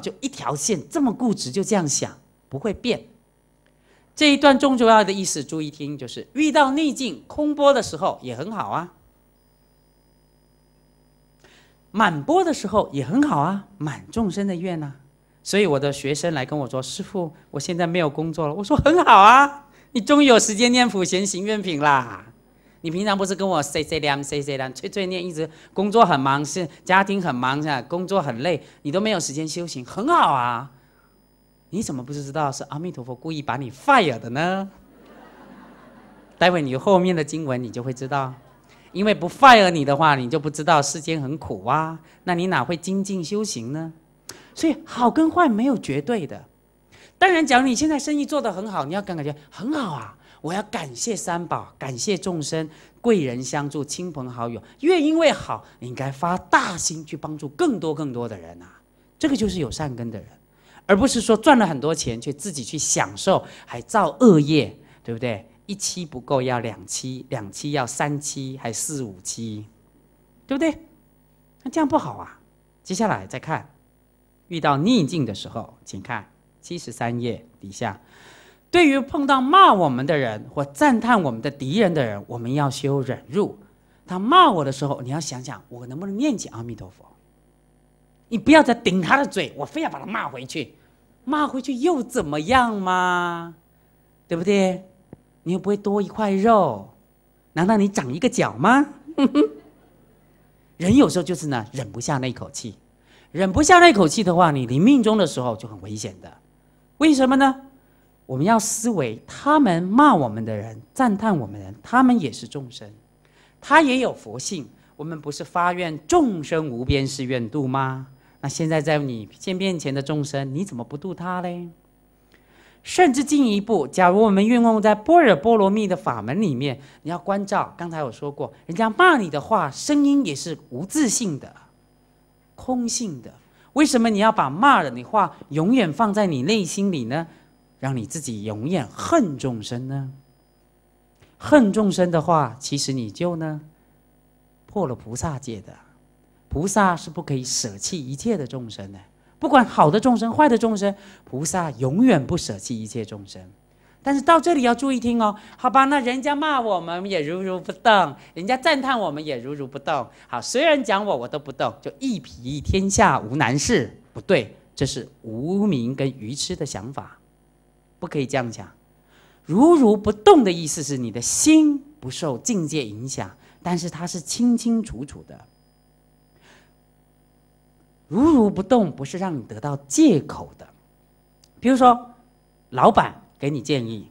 就一条线这么固执，就这样想不会变。这一段最重要的意思，注意听，就是遇到逆境空波的时候也很好啊，满波的时候也很好啊，满众生的愿啊。所以我的学生来跟我说：“师傅，我现在没有工作了。”我说：“很好啊，你终于有时间念普贤行愿品啦。”你平常不是跟我碎碎念、碎碎念、碎碎念，一直工作很忙，是家庭很忙，是工作很累，你都没有时间修行，很好啊？你怎么不知道是阿弥陀佛故意把你 fire 的呢？待会你后面的经文你就会知道，因为不 fire 你的话，你就不知道世间很苦啊，那你哪会精进修行呢？所以好跟坏没有绝对的，当然讲你现在生意做得很好，你要感觉很好啊。我要感谢三宝，感谢众生，贵人相助，亲朋好友。越因为好，你该发大心去帮助更多更多的人啊！这个就是有善根的人，而不是说赚了很多钱却自己去享受，还造恶业，对不对？一期不够要两期，两期要三期，还四五期，对不对？那这样不好啊！接下来再看，遇到逆境的时候，请看七十三页底下。对于碰到骂我们的人或赞叹我们的敌人的人，我们要修忍辱。他骂我的时候，你要想想我能不能念起阿弥陀佛。你不要再顶他的嘴，我非要把他骂回去，骂回去又怎么样嘛？对不对？你又不会多一块肉，难道你长一个角吗？人有时候就是呢，忍不下那一口气，忍不下那一口气的话，你临命中的时候就很危险的。为什么呢？我们要思维，他们骂我们的人、赞叹我们的人，他们也是众生，他也有佛性。我们不是发愿众生无边誓愿度吗？那现在在你现面前的众生，你怎么不度他嘞？甚至进一步，假如我们运用在般若波罗蜜的法门里面，你要关照。刚才我说过，人家骂你的话，声音也是无自性的、空性的。为什么你要把骂人的话永远放在你内心里呢？让你自己永远恨众生呢？恨众生的话，其实你就呢，破了菩萨戒的。菩萨是不可以舍弃一切的众生的，不管好的众生、坏的众生，菩萨永远不舍弃一切众生。但是到这里要注意听哦，好吧？那人家骂我们也如如不动，人家赞叹我们也如如不动。好，虽然讲我我都不动，就一皮天下无难事。不对，这是无名跟愚痴的想法。不可以这样讲，如如不动的意思是你的心不受境界影响，但是它是清清楚楚的。如如不动不是让你得到借口的，比如说，老板给你建议，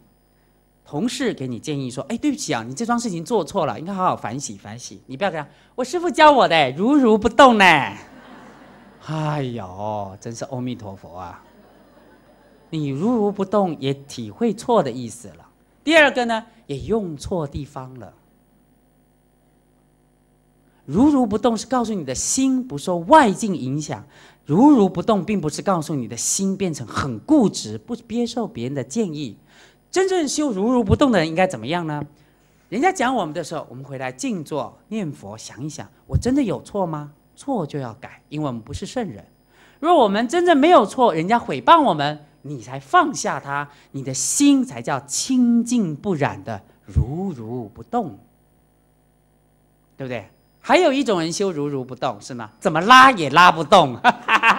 同事给你建议说：“哎，对不起啊，你这桩事情做错了，应该好好反省反省。”你不要这样，我师傅教我的，如如不动呢。哎呦，真是阿弥陀佛啊！你如如不动也体会错的意思了。第二个呢，也用错地方了。如如不动是告诉你的心不受外境影响，如如不动并不是告诉你的心变成很固执，不接受别人的建议。真正修如如不动的人应该怎么样呢？人家讲我们的时候，我们回来静坐念佛，想一想，我真的有错吗？错就要改，因为我们不是圣人。如果我们真正没有错，人家诽谤我们。你才放下他，你的心才叫清净不染的如如不动，对不对？还有一种人修如如不动是吗？怎么拉也拉不动？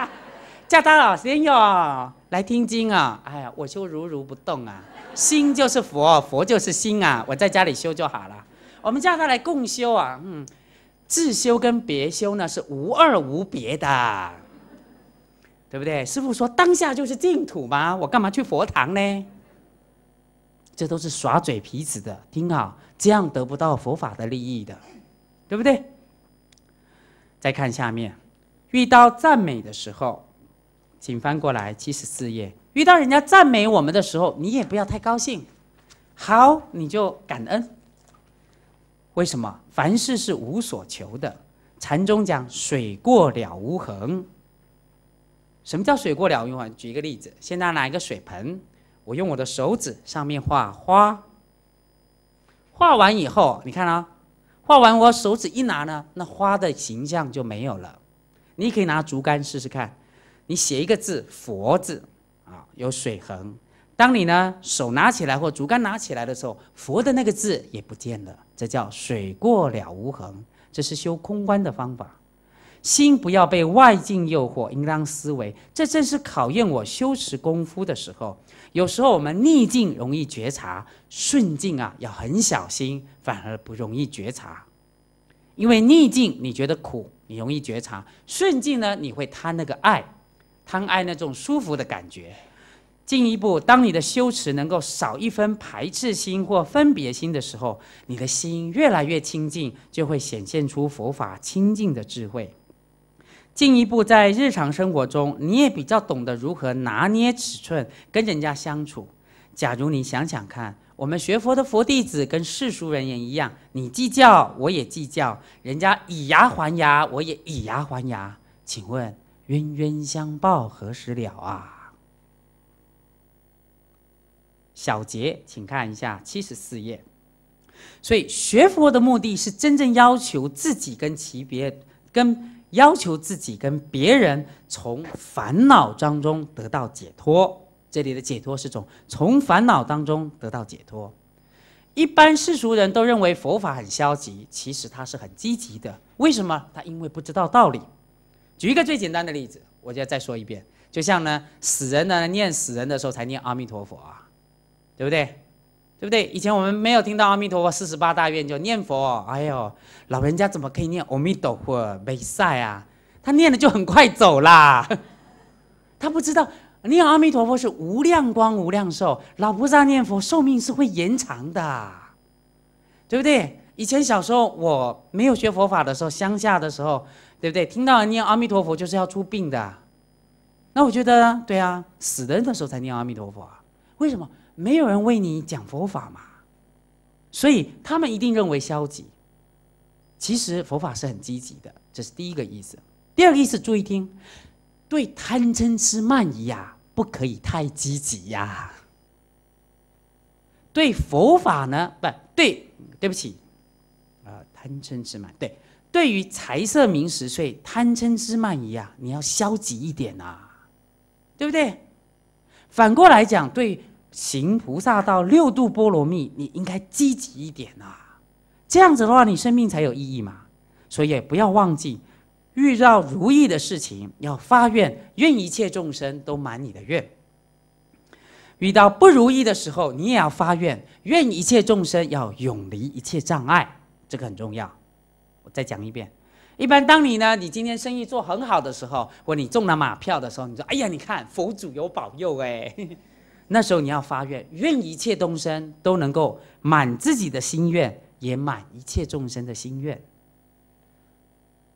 叫他老先哟，来听经啊！哎呀，我修如如不动啊，心就是佛，佛就是心啊，我在家里修就好了。我们叫他来共修啊，嗯，自修跟别修呢是无二无别的。对不对？师傅说当下就是净土嘛，我干嘛去佛堂呢？这都是耍嘴皮子的，听好，这样得不到佛法的利益的，对不对？再看下面，遇到赞美的时候，请翻过来七十四页。遇到人家赞美我们的时候，你也不要太高兴，好，你就感恩。为什么？凡事是无所求的。禅宗讲水过了无痕。什么叫水过了无痕？举一个例子，现在拿一个水盆，我用我的手指上面画花。画完以后，你看啊，画完我手指一拿呢，那花的形象就没有了。你可以拿竹竿试试看，你写一个字“佛”字啊，有水痕。当你呢手拿起来或竹竿拿起来的时候，佛的那个字也不见了。这叫水过了无痕，这是修空观的方法。心不要被外境诱惑，应当思维，这正是考验我修持功夫的时候。有时候我们逆境容易觉察，顺境啊要很小心，反而不容易觉察。因为逆境你觉得苦，你容易觉察；顺境呢，你会贪那个爱，贪爱那种舒服的感觉。进一步，当你的修持能够少一分排斥心或分别心的时候，你的心越来越清净，就会显现出佛法清净的智慧。进一步在日常生活中，你也比较懂得如何拿捏尺寸跟人家相处。假如你想想看，我们学佛的佛弟子跟世俗人也一样，你计较我也计较，人家以牙还牙我也以牙还牙，请问冤冤相报何时了啊？小结，请看一下七十四页。所以学佛的目的是真正要求自己跟其别跟。要求自己跟别人从烦恼当中得到解脱，这里的解脱是种从烦恼当中得到解脱。一般世俗人都认为佛法很消极，其实它是很积极的。为什么？他因为不知道道理。举一个最简单的例子，我要再说一遍，就像呢，死人呢念死人的时候才念阿弥陀佛啊，对不对？对不对？以前我们没有听到阿弥陀佛四十八大愿就念佛，哎呦，老人家怎么可以念阿弥陀佛没赛啊？他念的就很快走啦，他不知道念阿弥陀佛是无量光无量寿老菩萨念佛，寿命是会延长的，对不对？以前小时候我没有学佛法的时候，乡下的时候，对不对？听到念阿弥陀佛就是要出病的，那我觉得对啊，死的人的时候才念阿弥陀佛，啊？为什么？没有人为你讲佛法嘛，所以他们一定认为消极。其实佛法是很积极的，这是第一个意思。第二个意思，注意听：对贪嗔痴慢疑啊，不可以太积极呀。对佛法呢，不，对，对不起，啊，贪嗔痴慢，对，对于财色名食睡，贪嗔痴慢疑啊，你要消极一点啊，对不对？反过来讲，对。行菩萨道，六度波罗蜜，你应该积极一点啊！这样子的话，你生命才有意义嘛。所以不要忘记，遇到如意的事情要发愿，愿一切众生都满你的愿；遇到不如意的时候，你也要发愿，愿一切众生要永离一切障碍。这个很重要，我再讲一遍。一般当你呢，你今天生意做很好的时候，或你中了马票的时候，你说：“哎呀，你看佛祖有保佑哎。”那时候你要发愿，愿一切众生都能够满自己的心愿，也满一切众生的心愿。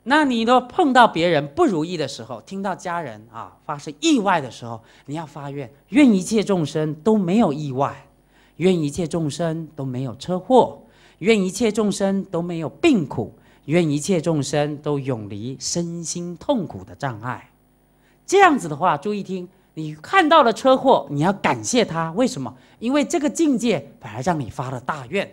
那你若碰到别人不如意的时候，听到家人啊发生意外的时候，你要发愿，愿一切众生都没有意外，愿一切众生都没有车祸，愿一切众生都没有病苦，愿一切众生都永离身心痛苦的障碍。这样子的话，注意听。你看到了车祸，你要感谢他，为什么？因为这个境界反而让你发了大愿。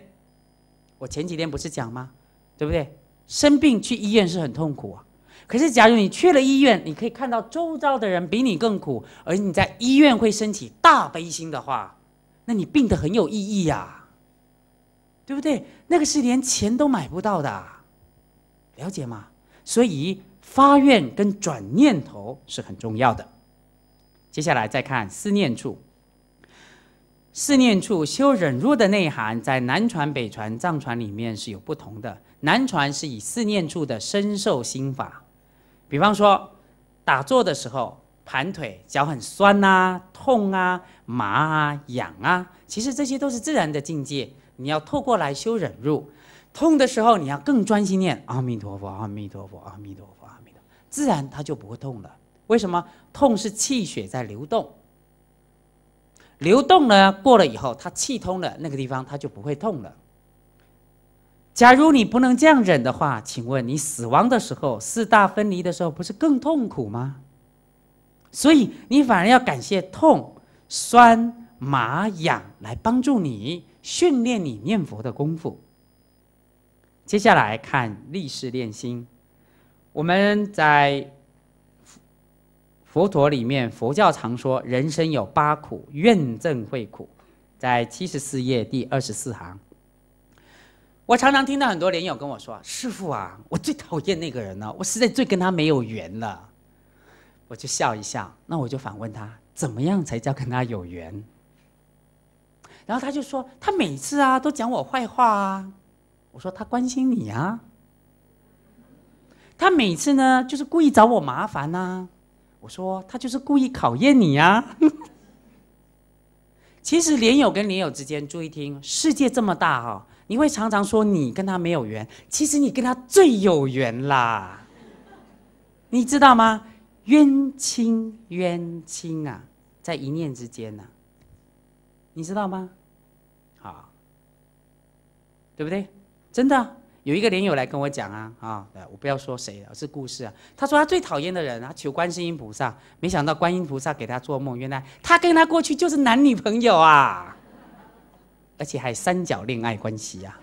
我前几天不是讲吗？对不对？生病去医院是很痛苦啊。可是，假如你去了医院，你可以看到周遭的人比你更苦，而你在医院会升起大悲心的话，那你病得很有意义呀，对不对？那个是连钱都买不到的，了解吗？所以发愿跟转念头是很重要的。接下来再看思念处。思念处修忍辱的内涵，在南传、北传、藏传里面是有不同的。南传是以思念处的身受心法，比方说打坐的时候，盘腿脚很酸啊、痛啊、麻啊、痒啊，其实这些都是自然的境界。你要透过来修忍辱，痛的时候你要更专心念阿弥陀佛、阿弥陀佛、阿弥陀佛、阿弥陀，自然它就不会痛了。为什么痛是气血在流动？流动呢，过了以后，它气通了，那个地方它就不会痛了。假如你不能这样忍的话，请问你死亡的时候、四大分离的时候，不是更痛苦吗？所以你反而要感谢痛、酸、麻、痒来帮助你训练你念佛的功夫。接下来看立式练心，我们在。佛陀里面，佛教常说人生有八苦，怨憎会苦，在七十四页第二十四行。我常常听到很多莲友跟我说：“师傅啊，我最讨厌那个人了，我实在最跟他没有缘了。”我就笑一笑，那我就反问他：“怎么样才叫跟他有缘？”然后他就说：“他每次啊都讲我坏话啊。”我说：“他关心你啊。”他每次呢就是故意找我麻烦呐。我说他就是故意考验你呀。其实莲友跟莲友之间，注意听，世界这么大哈，你会常常说你跟他没有缘，其实你跟他最有缘啦。你知道吗？冤亲冤亲啊，在一念之间呐，你知道吗？好，对不对？真的。有一个莲友来跟我讲啊啊，我不要说谁了，是故事啊。他说他最讨厌的人，啊，求观音菩萨，没想到观音菩萨给他做梦，原来他跟他过去就是男女朋友啊，而且还三角恋爱关系呀。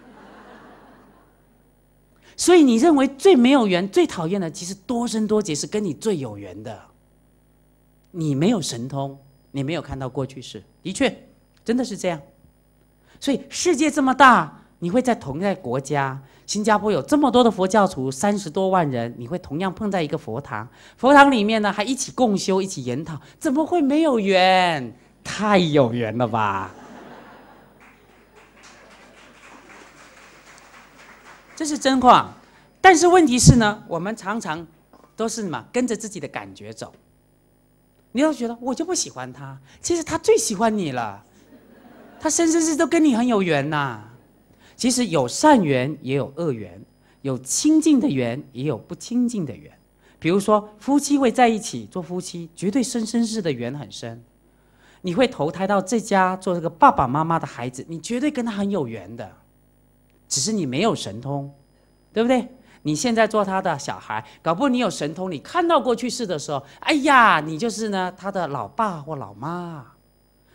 所以你认为最没有缘、最讨厌的，其实多生多劫是跟你最有缘的。你没有神通，你没有看到过去式，的确，真的是这样。所以世界这么大，你会在同一个国家。新加坡有这么多的佛教徒，三十多万人，你会同样碰在一个佛堂，佛堂里面呢还一起共修、一起研讨，怎么会没有缘？太有缘了吧！这是真话，但是问题是呢，我们常常都是什么跟着自己的感觉走。你要觉得我就不喜欢他，其实他最喜欢你了，他生世世都跟你很有缘呐。其实有善缘，也有恶缘；有亲近的缘，也有不亲近的缘。比如说，夫妻会在一起做夫妻，绝对生生世的缘很深。你会投胎到这家做这个爸爸妈妈的孩子，你绝对跟他很有缘的。只是你没有神通，对不对？你现在做他的小孩，搞不你有神通，你看到过去世的时候，哎呀，你就是呢他的老爸或老妈，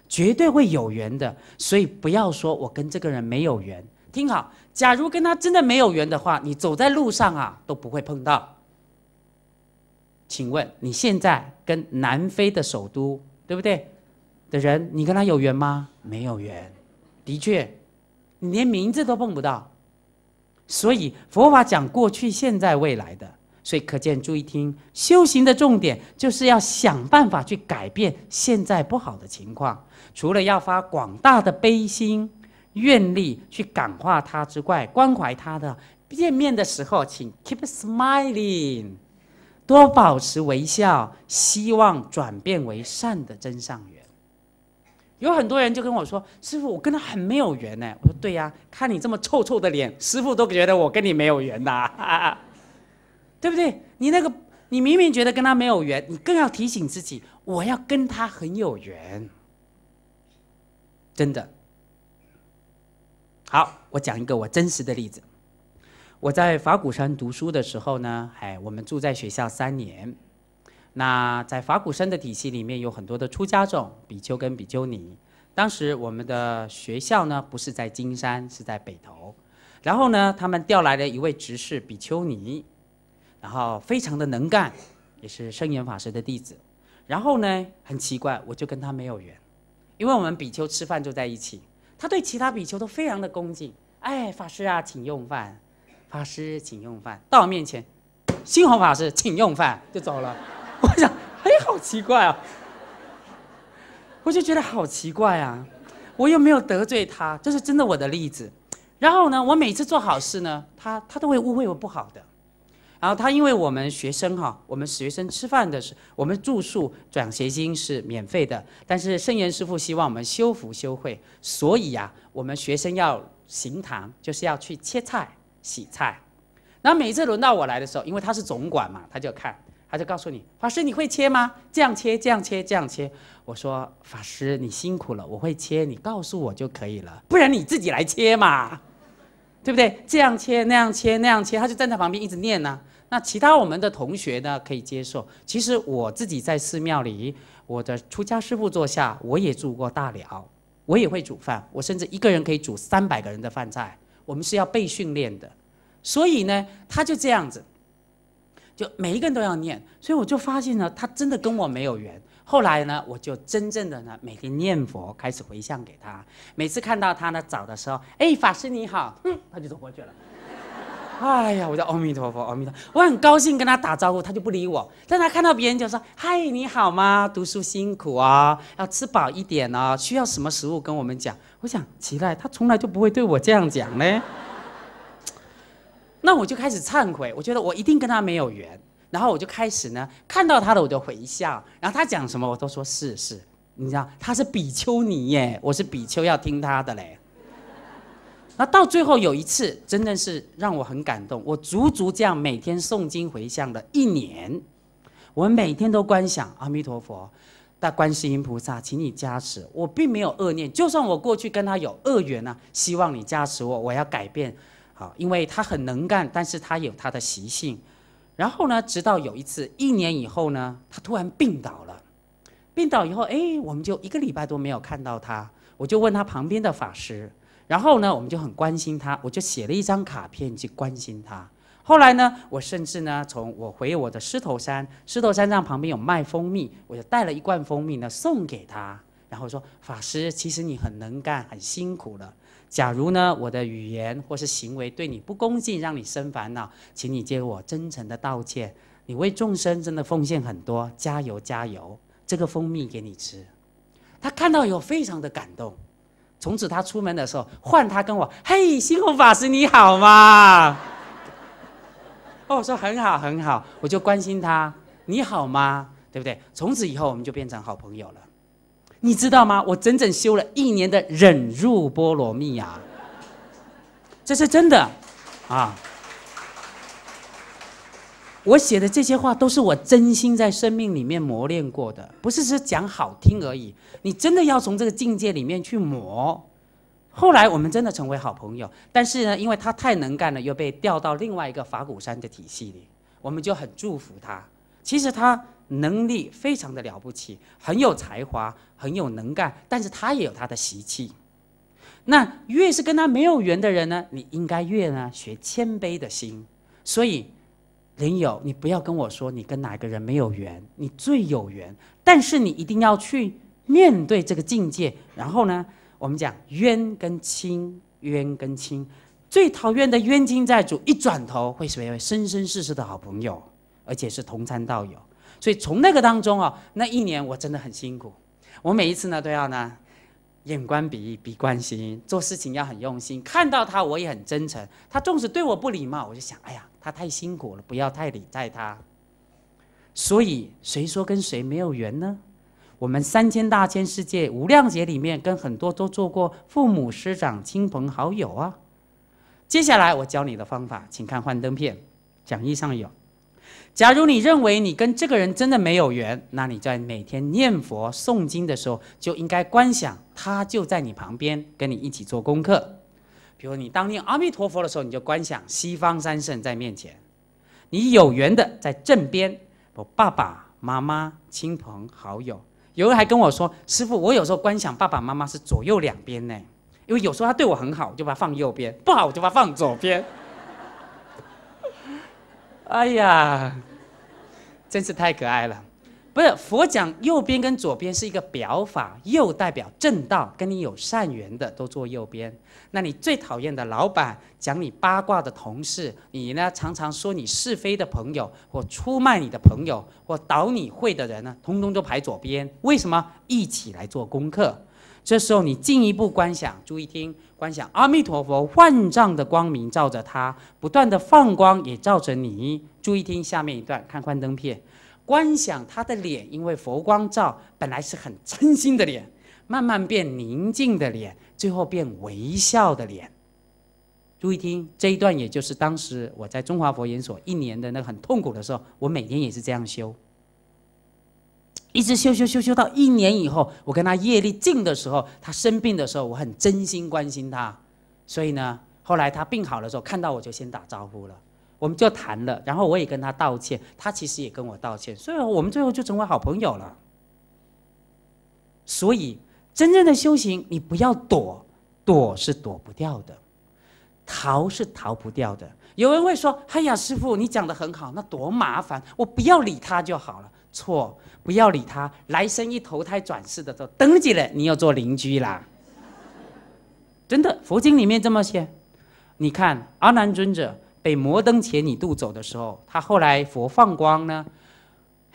绝对会有缘的。所以不要说我跟这个人没有缘。听好，假如跟他真的没有缘的话，你走在路上啊都不会碰到。请问你现在跟南非的首都，对不对？的人，你跟他有缘吗？没有缘，的确，你连名字都碰不到。所以佛法讲过去、现在、未来的，所以可见，注意听，修行的重点就是要想办法去改变现在不好的情况。除了要发广大的悲心。愿力去感化他之外，关怀他的见面的时候，请 keep smiling，多保持微笑，希望转变为善的真善缘。有很多人就跟我说：“师傅，我跟他很没有缘呢。”我说：“对呀，看你这么臭臭的脸，师傅都觉得我跟你没有缘呐，对不对？你那个，你明明觉得跟他没有缘，你更要提醒自己，我要跟他很有缘，真的。”好，我讲一个我真实的例子。我在法鼓山读书的时候呢，哎，我们住在学校三年。那在法鼓山的体系里面有很多的出家众，比丘跟比丘尼。当时我们的学校呢不是在金山，是在北投。然后呢，他们调来了一位执事比丘尼，然后非常的能干，也是圣严法师的弟子。然后呢，很奇怪，我就跟他没有缘，因为我们比丘吃饭就在一起。他对其他比丘都非常的恭敬，哎，法师啊，请用饭，法师请用饭，到我面前，新红法师请用饭就走了。我想，哎，好奇怪啊，我就觉得好奇怪啊，我又没有得罪他，这是真的我的例子。然后呢，我每次做好事呢，他他都会误会我不好的。然后他因为我们学生哈，我们学生吃饭的是，我们住宿奖学金是免费的，但是圣严师傅希望我们修福修慧，所以呀，我们学生要行堂，就是要去切菜、洗菜。那每次轮到我来的时候，因为他是总管嘛，他就看，他就告诉你法师你会切吗？这样切、这样切、这样切。我说法师你辛苦了，我会切，你告诉我就可以了，不然你自己来切嘛。对不对？这样切，那样切，那样切，他就站在旁边一直念呢。那其他我们的同学呢，可以接受。其实我自己在寺庙里，我的出家师父坐下，我也住过大寮，我也会煮饭，我甚至一个人可以煮三百个人的饭菜。我们是要被训练的，所以呢，他就这样子，就每一个人都要念。所以我就发现呢，他真的跟我没有缘。后来呢，我就真正的呢，每天念佛，开始回向给他。每次看到他呢，早的时候，哎，法师你好，嗯，他就走过去了。哎呀，我叫阿弥陀佛，阿弥陀，佛，我很高兴跟他打招呼，他就不理我。但他看到别人就说：“嗨，你好吗？读书辛苦啊，要吃饱一点啊，需要什么食物跟我们讲。”我想奇怪，他从来就不会对我这样讲呢。那我就开始忏悔，我觉得我一定跟他没有缘。然后我就开始呢，看到他的我就回笑，然后他讲什么我都说是是，你知道他是比丘尼耶，我是比丘要听他的嘞。那到最后有一次，真的是让我很感动，我足足这样每天诵经回向了一年，我每天都观想阿弥陀佛、大观世音菩萨，请你加持我，并没有恶念，就算我过去跟他有恶缘呢，希望你加持我，我要改变，好，因为他很能干，但是他有他的习性。然后呢，直到有一次，一年以后呢，他突然病倒了。病倒以后，哎，我们就一个礼拜都没有看到他。我就问他旁边的法师，然后呢，我们就很关心他，我就写了一张卡片去关心他。后来呢，我甚至呢，从我回我的狮头山，狮头山上旁边有卖蜂蜜，我就带了一罐蜂蜜呢送给他。然后说：“法师，其实你很能干，很辛苦了。假如呢，我的语言或是行为对你不恭敬，让你生烦恼，请你接我真诚的道歉。你为众生真的奉献很多，加油加油！这个蜂蜜给你吃。”他看到有非常的感动，从此他出门的时候换他跟我：“嘿，星空法师你好吗？”哦，我说很好很好，我就关心他：“你好吗？对不对？”从此以后我们就变成好朋友了。你知道吗？我整整修了一年的忍辱波罗蜜啊，这是真的，啊，我写的这些话都是我真心在生命里面磨练过的，不是只讲好听而已。你真的要从这个境界里面去磨。后来我们真的成为好朋友，但是呢，因为他太能干了，又被调到另外一个法鼓山的体系里，我们就很祝福他。其实他。能力非常的了不起，很有才华，很有能干，但是他也有他的习气。那越是跟他没有缘的人呢，你应该越呢学谦卑的心。所以，林友，你不要跟我说你跟哪个人没有缘，你最有缘。但是你一定要去面对这个境界。然后呢，我们讲冤跟亲，冤跟亲，最讨厌的冤亲债主一转头会成为生生世世的好朋友，而且是同参道友。所以从那个当中啊，那一年我真的很辛苦。我每一次呢都要呢，眼观鼻，鼻观心，做事情要很用心。看到他我也很真诚。他纵使对我不礼貌，我就想，哎呀，他太辛苦了，不要太理待他。所以谁说跟谁没有缘呢？我们三千大千世界无量劫里面，跟很多都做过父母、师长、亲朋好友啊。接下来我教你的方法，请看幻灯片，讲义上有。假如你认为你跟这个人真的没有缘，那你在每天念佛诵经的时候，就应该观想他就在你旁边，跟你一起做功课。比如你当念阿弥陀佛的时候，你就观想西方三圣在面前。你有缘的在正边，我爸爸妈妈、亲朋好友。有人还跟我说，师傅，我有时候观想爸爸妈妈是左右两边呢，因为有时候他对我很好，就把放右边；不好，我就把放左边。哎呀，真是太可爱了！不是佛讲，右边跟左边是一个表法，右代表正道，跟你有善缘的都坐右边。那你最讨厌的老板、讲你八卦的同事、你呢常常说你是非的朋友，或出卖你的朋友，或捣你会的人呢，通通都排左边。为什么？一起来做功课。这时候你进一步观想，注意听，观想阿弥陀佛万丈的光明照着他，不断的放光也照着你。注意听下面一段，看幻灯片，观想他的脸，因为佛光照本来是很嗔心的脸，慢慢变宁静的脸，最后变微笑的脸。注意听这一段，也就是当时我在中华佛研所一年的那个很痛苦的时候，我每天也是这样修。一直修修修修到一年以后，我跟他业力尽的时候，他生病的时候，我很真心关心他，所以呢，后来他病好了之后，看到我就先打招呼了，我们就谈了，然后我也跟他道歉，他其实也跟我道歉，所以我们最后就成为好朋友了。所以真正的修行，你不要躲，躲是躲不掉的，逃是逃不掉的。有人会说：“嗨呀，师傅，你讲的很好，那多麻烦，我不要理他就好了。”错，不要理他，来生一投胎转世的都登记了，你要做邻居啦。真的，佛经里面这么写。你看，阿难尊者被摩登伽女渡走的时候，他后来佛放光呢。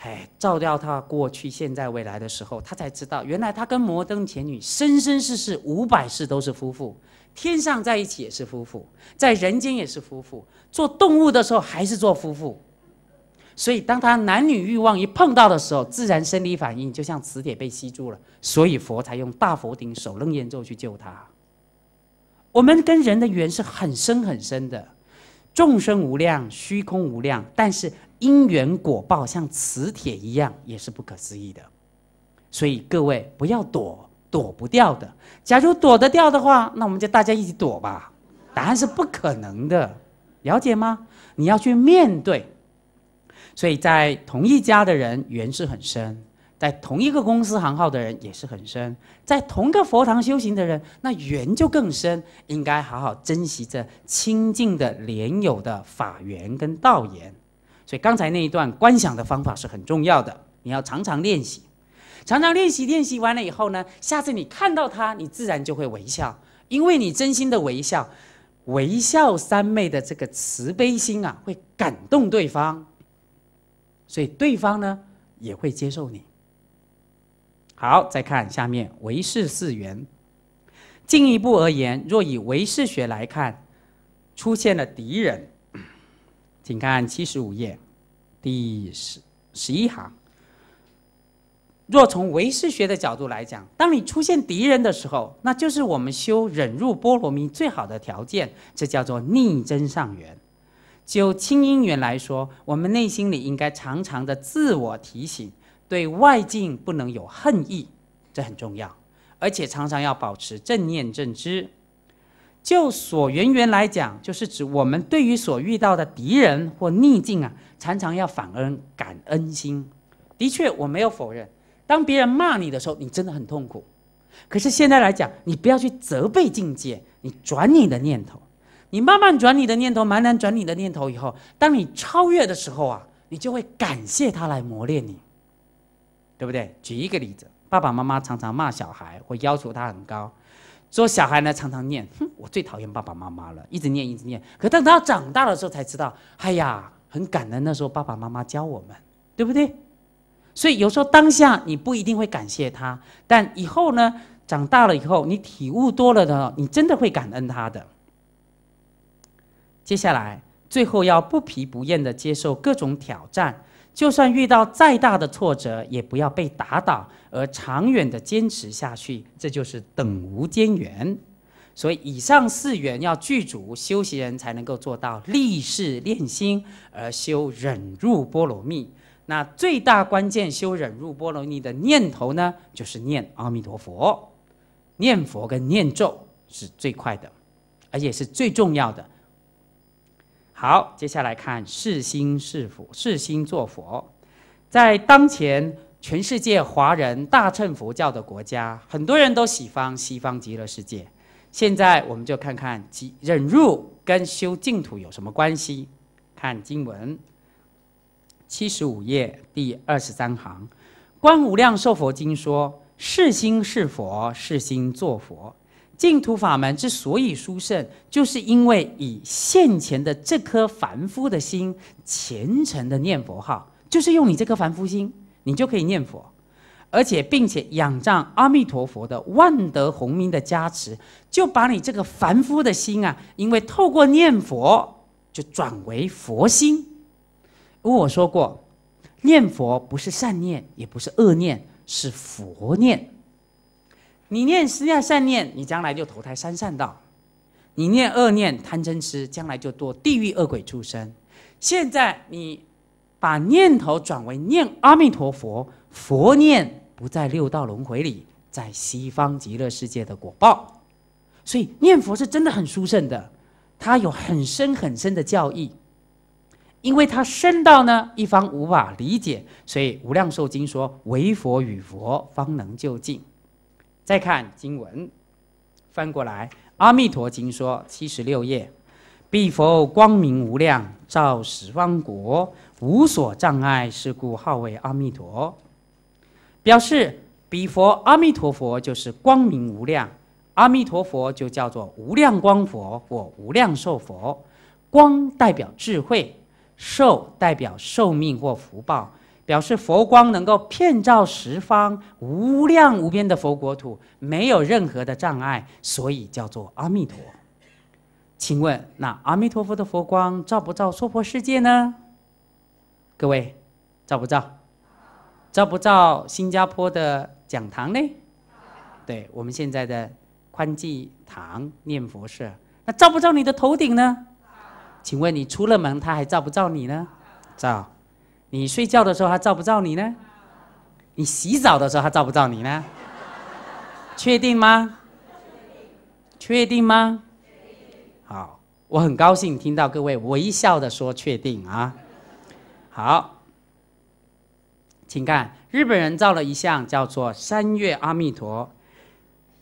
哎，照掉他过去、现在、未来的时候，他才知道，原来他跟摩登前女生生世世五百世都是夫妇，天上在一起也是夫妇，在人间也是夫妇，做动物的时候还是做夫妇。所以，当他男女欲望一碰到的时候，自然生理反应就像磁铁被吸住了。所以，佛才用大佛顶手楞烟咒去救他。我们跟人的缘是很深很深的，众生无量，虚空无量，但是。因缘果报像磁铁一样，也是不可思议的。所以各位不要躲，躲不掉的。假如躲得掉的话，那我们就大家一起躲吧。答案是不可能的，了解吗？你要去面对。所以在同一家的人缘是很深，在同一个公司行号的人也是很深，在同个佛堂修行的人，那缘就更深。应该好好珍惜这亲近的莲友的法缘跟道缘。刚才那一段观想的方法是很重要的，你要常常练习，常常练习，练习完了以后呢，下次你看到他，你自然就会微笑，因为你真心的微笑，微笑三昧的这个慈悲心啊，会感动对方，所以对方呢也会接受你。好，再看下面，唯是四缘。进一步而言，若以唯是学来看，出现了敌人，请看七十五页。第十十一行，若从唯识学的角度来讲，当你出现敌人的时候，那就是我们修忍辱波罗蜜最好的条件，这叫做逆真上缘。就清音缘来说，我们内心里应该常常的自我提醒，对外境不能有恨意，这很重要，而且常常要保持正念正知。就所缘缘来讲，就是指我们对于所遇到的敌人或逆境啊，常常要反而感恩心。的确，我没有否认，当别人骂你的时候，你真的很痛苦。可是现在来讲，你不要去责备境界，你转你的念头，你慢慢转你的念头，慢慢转你的念头以后，当你超越的时候啊，你就会感谢他来磨练你，对不对？举一个例子，爸爸妈妈常常骂小孩或要求他很高。以小孩呢，常常念，哼，我最讨厌爸爸妈妈了，一直念，一直念。可等他长大的时候，才知道，哎呀，很感恩那时候爸爸妈妈教我们，对不对？所以有时候当下你不一定会感谢他，但以后呢，长大了以后，你体悟多了的，你真的会感恩他的。接下来，最后要不疲不厌地接受各种挑战，就算遇到再大的挫折，也不要被打倒。而长远的坚持下去，这就是等无间缘。所以以上四缘要具足，修行人才能够做到立誓练心而修忍辱波罗蜜。那最大关键修忍辱波罗蜜的念头呢，就是念阿弥陀佛，念佛跟念咒是最快的，而且是最重要的。好，接下来看是心是佛，是心作佛，在当前。全世界华人大乘佛教的国家，很多人都喜欢西方极乐世界。现在我们就看看忍辱跟修净土有什么关系。看经文，七十五页第二十三行，《观无量寿佛经》说：“是心是佛，是心作佛。净土法门之所以殊胜，就是因为以现前的这颗凡夫的心，虔诚的念佛号，就是用你这颗凡夫心。”你就可以念佛，而且并且仰仗阿弥陀佛的万德洪明的加持，就把你这个凡夫的心啊，因为透过念佛就转为佛心。因为我说过，念佛不是善念，也不是恶念，是佛念。你念十念善念，你将来就投胎三善道；你念恶念贪嗔痴，将来就堕地狱恶鬼出生。现在你。把念头转为念阿弥陀佛，佛念不在六道轮回里，在西方极乐世界的果报。所以念佛是真的很殊胜的，它有很深很深的教义，因为它深到呢一方无法理解。所以《无量寿经》说：“唯佛与佛方能就近。”再看经文，翻过来，《阿弥陀经》说七十六页：“彼佛光明无量，照十方国。”无所障碍，是故号为阿弥陀，表示彼佛阿弥陀佛就是光明无量，阿弥陀佛就叫做无量光佛或无量寿佛。光代表智慧，寿代表寿命或福报，表示佛光能够遍照十方无量无边的佛国土，没有任何的障碍，所以叫做阿弥陀。请问，那阿弥陀佛的佛光照不照娑婆世界呢？各位，照不照？照不照新加坡的讲堂呢？对我们现在的宽济堂念佛社，那照不照你的头顶呢？请问你出了门，他还照不照你呢？照。你睡觉的时候还照不照你呢？你洗澡的时候还照不照你呢？确定吗？确定吗？好，我很高兴听到各位微笑的说“确定”啊。好，请看日本人造了一项叫做“三月阿弥陀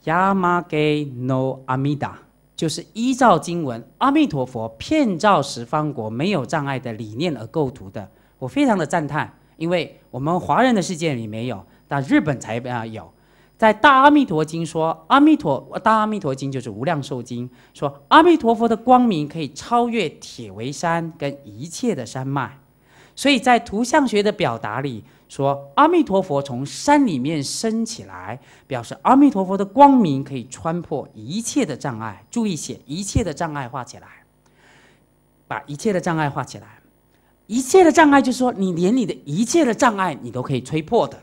”，Yamagino Amida，就是依照经文“阿弥陀佛遍照十方国，没有障碍”的理念而构图的。我非常的赞叹，因为我们华人的世界里没有，但日本才啊有。在《大阿弥陀经》说，阿弥陀大阿弥陀经就是《无量寿经》，说阿弥陀佛的光明可以超越铁围山跟一切的山脉。所以在图像学的表达里，说阿弥陀佛从山里面升起来，表示阿弥陀佛的光明可以穿破一切的障碍。注意写一切的障碍，画起来，把一切的障碍画起来。一切的障碍就是说，你连你的一切的障碍，你都可以吹破的。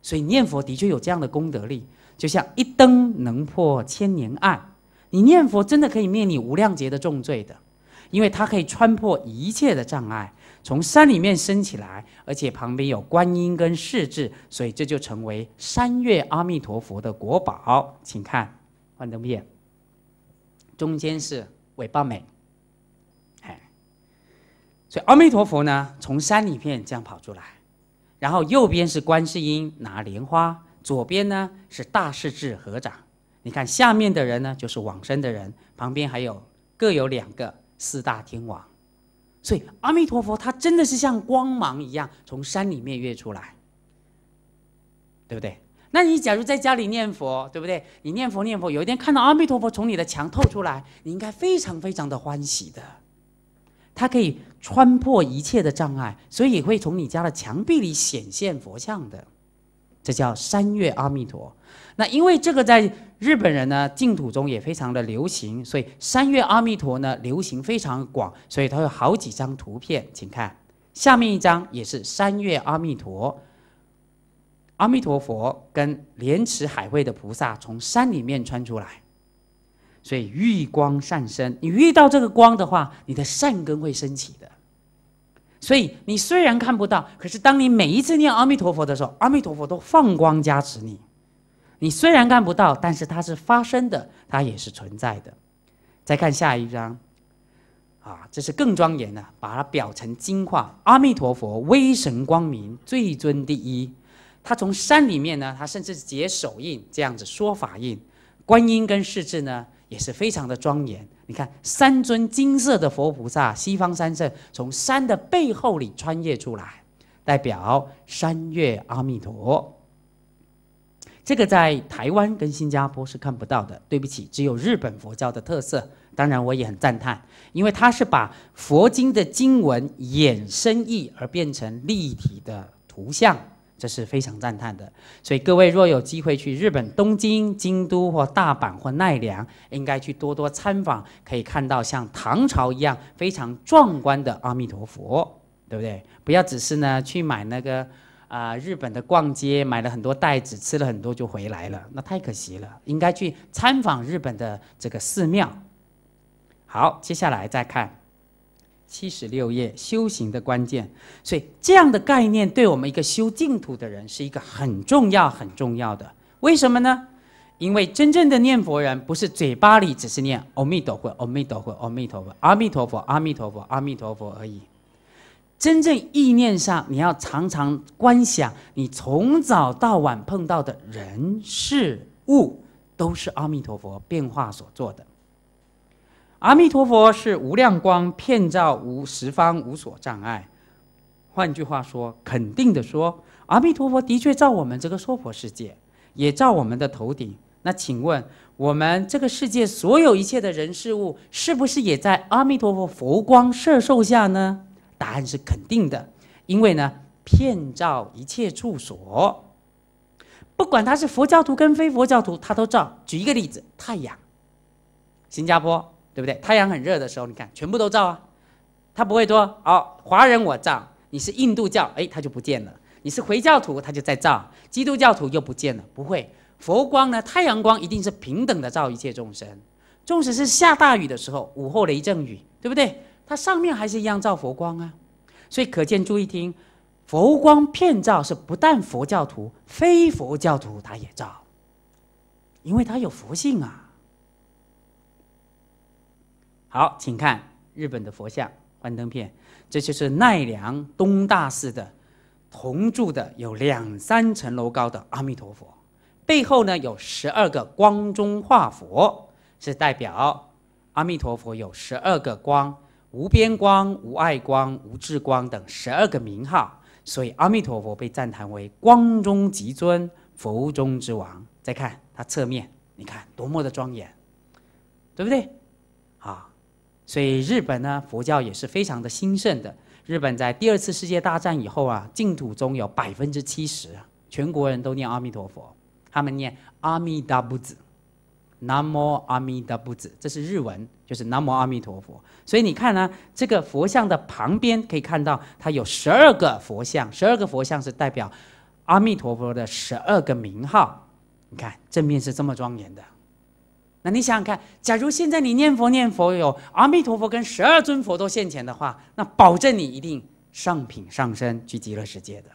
所以念佛的确有这样的功德力，就像一灯能破千年暗，你念佛真的可以灭你无量劫的重罪的，因为它可以穿破一切的障碍。从山里面升起来，而且旁边有观音跟释字，所以这就成为三月阿弥陀佛的国宝。请看幻灯片，中间是韦巴美，哎，所以阿弥陀佛呢从山里面这样跑出来，然后右边是观世音拿莲花，左边呢是大势至合掌。你看下面的人呢就是往生的人，旁边还有各有两个四大天王。所以，阿弥陀佛，他真的是像光芒一样从山里面跃出来，对不对？那你假如在家里念佛，对不对？你念佛念佛，有一天看到阿弥陀佛从你的墙透出来，你应该非常非常的欢喜的。他可以穿破一切的障碍，所以会从你家的墙壁里显现佛像的。这叫三月阿弥陀，那因为这个在日本人呢净土中也非常的流行，所以三月阿弥陀呢流行非常广，所以它有好几张图片，请看下面一张也是三月阿弥陀，阿弥陀佛跟莲池海会的菩萨从山里面穿出来，所以遇光善生，你遇到这个光的话，你的善根会升起的。所以你虽然看不到，可是当你每一次念阿弥陀佛的时候，阿弥陀佛都放光加持你。你虽然看不到，但是它是发生的，它也是存在的。再看下一章，啊，这是更庄严的，把它表成金化。阿弥陀佛，威神光明，最尊第一。他从山里面呢，他甚至解手印这样子说法印，观音跟世智呢，也是非常的庄严。你看，三尊金色的佛菩萨，西方三圣从山的背后里穿越出来，代表三月阿弥陀。这个在台湾跟新加坡是看不到的，对不起，只有日本佛教的特色。当然，我也很赞叹，因为它是把佛经的经文衍生意而变成立体的图像。这是非常赞叹的，所以各位若有机会去日本东京、京都或大阪或奈良，应该去多多参访，可以看到像唐朝一样非常壮观的阿弥陀佛，对不对？不要只是呢去买那个啊日本的逛街，买了很多袋子，吃了很多就回来了，那太可惜了。应该去参访日本的这个寺庙。好，接下来再看。七十六页，修行的关键。所以，这样的概念对我们一个修净土的人是一个很重要、很重要的。为什么呢？因为真正的念佛人，不是嘴巴里只是念“阿弥陀佛、阿弥陀佛、阿弥陀佛、阿弥陀佛、阿弥陀佛、阿弥陀佛”而已。真正意念上，你要常常观想，你从早到晚碰到的人事物，都是阿弥陀佛变化所做的。阿弥陀佛是无量光遍照无十方，无所障碍。换句话说，肯定的说，阿弥陀佛的确照我们这个娑婆世界，也照我们的头顶。那请问，我们这个世界所有一切的人事物，是不是也在阿弥陀佛佛光摄受下呢？答案是肯定的，因为呢，遍照一切处所，不管他是佛教徒跟非佛教徒，他都照。举一个例子，太阳，新加坡。对不对？太阳很热的时候，你看全部都照啊，他不会说哦，华人我照，你是印度教，哎，他就不见了；你是回教徒，他就在照；基督教徒又不见了，不会。佛光呢？太阳光一定是平等的照一切众生，纵使是下大雨的时候，午后的一阵雨，对不对？它上面还是一样照佛光啊。所以可见，注意听，佛光遍照是不但佛教徒，非佛教徒他也照，因为他有佛性啊。好，请看日本的佛像幻灯片，这就是奈良东大寺的铜铸的有两三层楼高的阿弥陀佛，背后呢有十二个光中化佛，是代表阿弥陀佛有十二个光，无边光、无碍光、无智光等十二个名号，所以阿弥陀佛被赞叹为光中极尊，佛中之王。再看它侧面，你看多么的庄严，对不对？啊。所以日本呢，佛教也是非常的兴盛的。日本在第二次世界大战以后啊，净土中有百分之七十，全国人都念阿弥陀佛，他们念阿弥达布子，南无阿弥达布子，这是日文，就是南无阿弥陀佛。所以你看呢，这个佛像的旁边可以看到，它有十二个佛像，十二个佛像是代表阿弥陀佛的十二个名号。你看正面是这么庄严的。那你想想看，假如现在你念佛念佛，有阿弥陀佛跟十二尊佛都现前的话，那保证你一定上品上身去极乐世界的。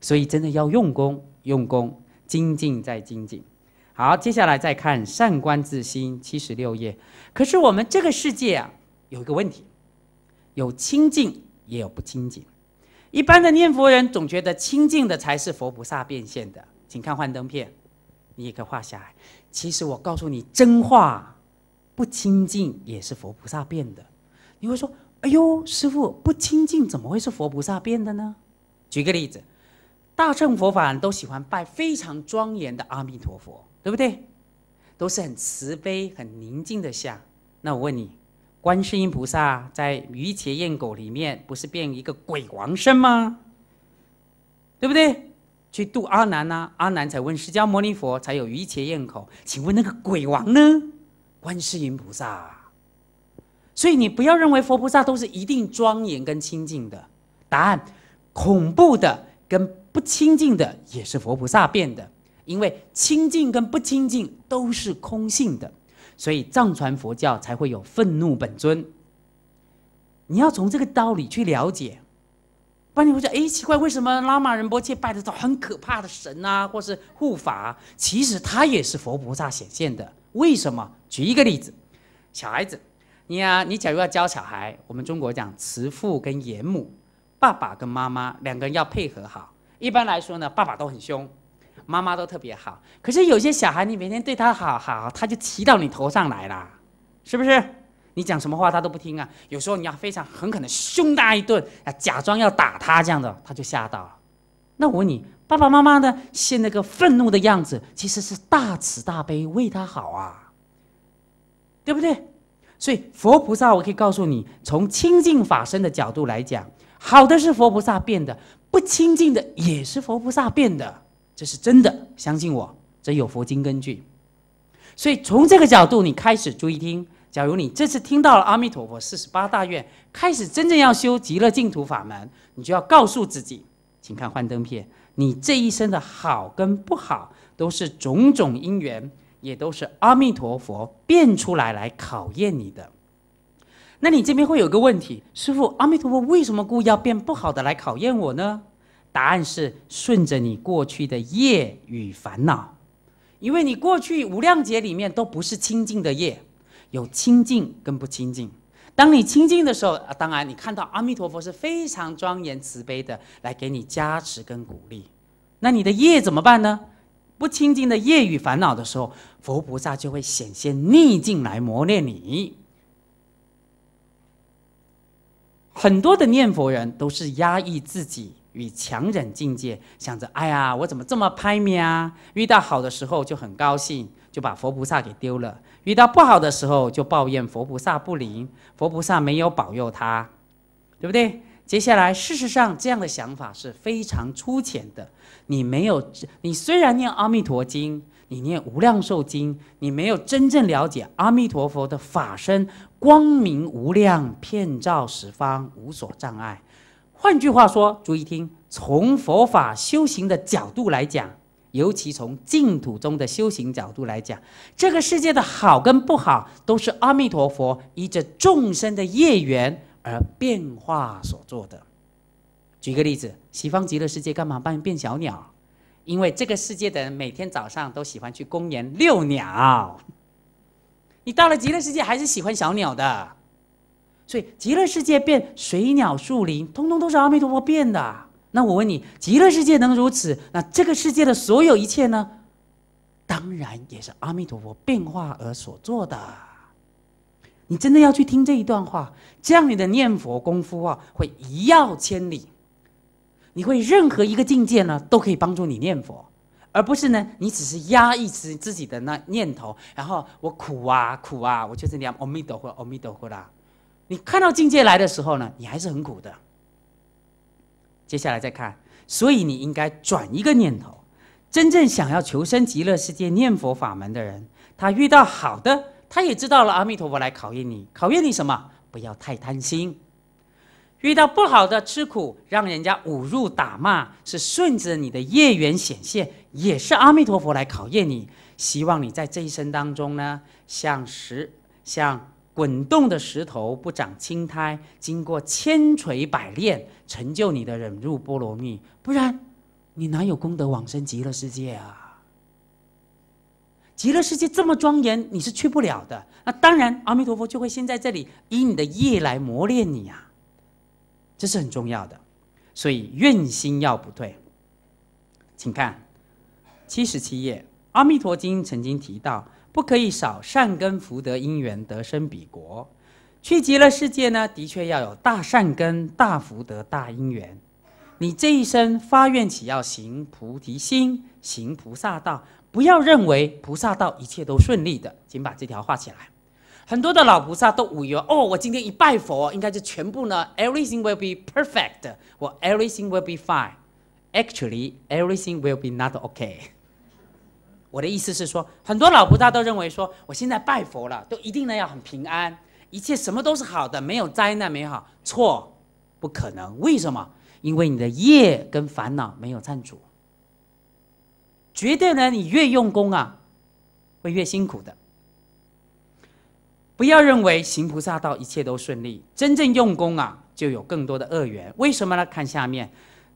所以真的要用功，用功精进再精进。好，接下来再看善观自心七十六页。可是我们这个世界啊，有一个问题，有清净也有不清净。一般的念佛人总觉得清净的才是佛菩萨变现的。请看幻灯片，你也可以画下来。其实我告诉你真话，不清净也是佛菩萨变的。你会说：“哎呦，师傅，不清净怎么会是佛菩萨变的呢？”举个例子，大乘佛法都喜欢拜非常庄严的阿弥陀佛，对不对？都是很慈悲、很宁静的像。那我问你，观世音菩萨在余前燕狗里面不是变一个鬼王身吗？对不对？去度阿难呐，阿难才问释迦牟尼佛才有余切咽口，请问那个鬼王呢？观世音菩萨。所以你不要认为佛菩萨都是一定庄严跟清净的，答案恐怖的跟不清净的也是佛菩萨变的，因为清净跟不清净都是空性的，所以藏传佛教才会有愤怒本尊。你要从这个道理去了解。然你觉得，哎，奇怪，为什么拉玛人波切拜的都很可怕的神啊，或是护法？其实他也是佛菩萨显现的。为什么？举一个例子，小孩子，你啊，你假如要教小孩，我们中国讲慈父跟严母，爸爸跟妈妈两个人要配合好。一般来说呢，爸爸都很凶，妈妈都特别好。可是有些小孩，你每天对他好好，他就骑到你头上来了，是不是？你讲什么话他都不听啊！有时候你要非常很可能凶他一顿，啊，假装要打他这样的，他就吓到了。那我问你，爸爸妈妈呢？现那个愤怒的样子，其实是大慈大悲，为他好啊，对不对？所以佛菩萨，我可以告诉你，从清净法身的角度来讲，好的是佛菩萨变的，不清净的也是佛菩萨变的，这是真的，相信我，这有佛经根据。所以从这个角度，你开始注意听。假如你这次听到了阿弥陀佛四十八大愿，开始真正要修极乐净土法门，你就要告诉自己，请看幻灯片。你这一生的好跟不好，都是种种因缘，也都是阿弥陀佛变出来来考验你的。那你这边会有个问题：师傅，阿弥陀佛为什么故意要变不好的来考验我呢？答案是顺着你过去的业与烦恼，因为你过去无量劫里面都不是清净的业。有清净跟不清净。当你清净的时候，当然你看到阿弥陀佛是非常庄严慈悲的，来给你加持跟鼓励。那你的业怎么办呢？不清净的业与烦恼的时候，佛菩萨就会显现逆境来磨练你。很多的念佛人都是压抑自己与强忍境界，想着：“哎呀，我怎么这么拍命啊？”遇到好的时候就很高兴，就把佛菩萨给丢了。遇到不好的时候就抱怨佛菩萨不灵，佛菩萨没有保佑他，对不对？接下来，事实上这样的想法是非常粗浅的。你没有，你虽然念《阿弥陀经》，你念《无量寿经》，你没有真正了解阿弥陀佛的法身光明无量，遍照十方，无所障碍。换句话说，注意听，从佛法修行的角度来讲。尤其从净土中的修行角度来讲，这个世界的好跟不好，都是阿弥陀佛依着众生的业缘而变化所做的。举个例子，西方极乐世界干嘛变小鸟？因为这个世界的人每天早上都喜欢去公园遛鸟，你到了极乐世界还是喜欢小鸟的，所以极乐世界变水鸟、树林，通通都是阿弥陀佛变的。那我问你，极乐世界能如此，那这个世界的所有一切呢？当然也是阿弥陀佛变化而所做的。你真的要去听这一段话，这样你的念佛功夫啊，会一跃千里。你会任何一个境界呢，都可以帮助你念佛，而不是呢，你只是压抑自自己的那念头，然后我苦啊苦啊，我就是念阿弥陀佛阿弥陀佛啦。你看到境界来的时候呢，你还是很苦的。接下来再看，所以你应该转一个念头。真正想要求生极乐世界、念佛法门的人，他遇到好的，他也知道了阿弥陀佛来考验你，考验你什么？不要太贪心。遇到不好的，吃苦，让人家侮辱、打骂，是顺着你的业缘显现，也是阿弥陀佛来考验你。希望你在这一生当中呢，向实向。滚动的石头不长青苔，经过千锤百炼，成就你的忍辱波罗蜜。不然，你哪有功德往生极乐世界啊？极乐世界这么庄严，你是去不了的。那当然，阿弥陀佛就会先在这里以你的业来磨练你啊，这是很重要的。所以愿心要不退，请看七十七页，《阿弥陀经》曾经提到。不可以少善根福德因缘得生彼国。去极乐世界呢，的确要有大善根、大福德、大因缘。你这一生发愿起要行菩提心、行菩萨道，不要认为菩萨道一切都顺利的，请把这条画起来。很多的老菩萨都无忧哦，我今天一拜佛，应该就全部呢，everything will be perfect，我 everything will be fine。Actually，everything will be not okay。我的意思是说，很多老菩萨都认为说，我现在拜佛了，都一定呢要很平安，一切什么都是好的，没有灾难，没有错，不可能。为什么？因为你的业跟烦恼没有占主。绝对呢，你越用功啊，会越辛苦的。不要认为行菩萨道一切都顺利，真正用功啊，就有更多的恶缘。为什么呢？看下面，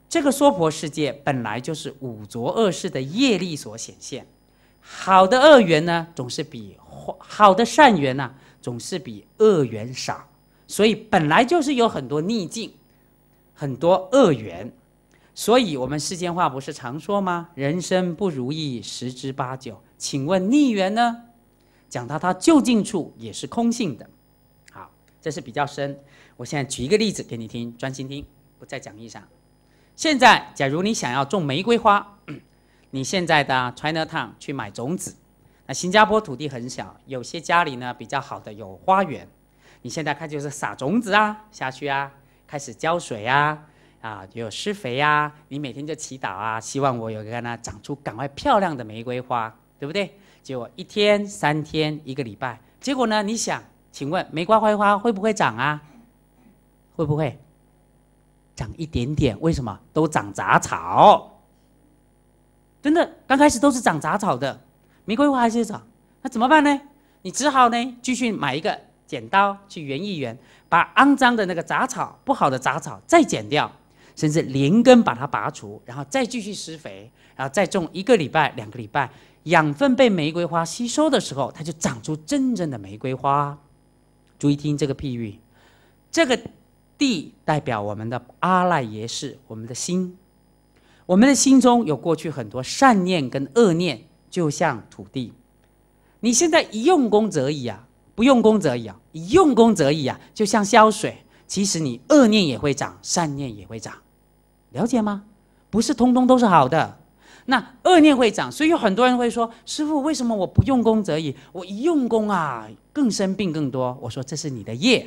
这个娑婆世界本来就是五浊恶世的业力所显现。好的恶缘呢，总是比好的善缘呢，总是比恶缘少，所以本来就是有很多逆境，很多恶缘，所以我们世间话不是常说吗？人生不如意十之八九。请问逆缘呢？讲到它就近处也是空性的，好，这是比较深。我现在举一个例子给你听，专心听，不在讲义上。现在，假如你想要种玫瑰花。你现在的 China Town 去买种子，那新加坡土地很小，有些家里呢比较好的有花园，你现在看就是撒种子啊下去啊，开始浇水啊，啊有施肥呀，你每天就祈祷啊，希望我有一个呢长出赶快漂亮的玫瑰花，对不对？结果一天、三天、一个礼拜，结果呢？你想，请问玫瑰花会不会长啊？会不会长一点点？为什么都长杂草？真的，刚开始都是长杂草的，玫瑰花还是长，那怎么办呢？你只好呢继续买一个剪刀去圆一圆，把肮脏的那个杂草、不好的杂草再剪掉，甚至连根把它拔除，然后再继续施肥，然后再种一个礼拜、两个礼拜，养分被玫瑰花吸收的时候，它就长出真正的玫瑰花。注意听这个譬喻，这个地代表我们的阿赖耶识，我们的心。我们的心中有过去很多善念跟恶念，就像土地。你现在一用功则已啊，不用功则已啊，一用功则已啊，就像浇水。其实你恶念也会长，善念也会长，了解吗？不是通通都是好的，那恶念会长，所以有很多人会说：“师傅，为什么我不用功则已，我一用功啊，更生病更多？”我说：“这是你的业。”